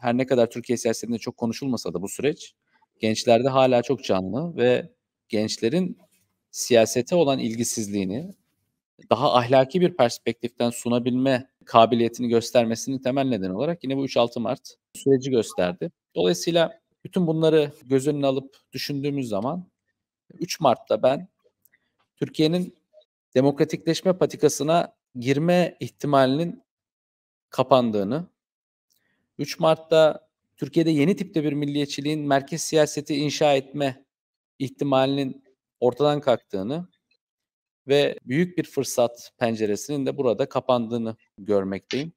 her ne kadar Türkiye siyasetinde çok konuşulmasa da bu süreç gençlerde hala çok canlı ve gençlerin siyasete olan ilgisizliğini daha ahlaki bir perspektiften sunabilme kabiliyetini göstermesinin temel nedeni olarak yine bu 3-6 Mart süreci gösterdi. Dolayısıyla bütün bunları göz önüne alıp düşündüğümüz zaman 3 Mart'ta ben Türkiye'nin demokratikleşme patikasına girme ihtimalinin kapandığını 3 Mart'ta Türkiye'de yeni tipte bir milliyetçiliğin merkez siyaseti inşa etme ihtimalinin ortadan kalktığını ve büyük bir fırsat penceresinin de burada kapandığını görmekteyim.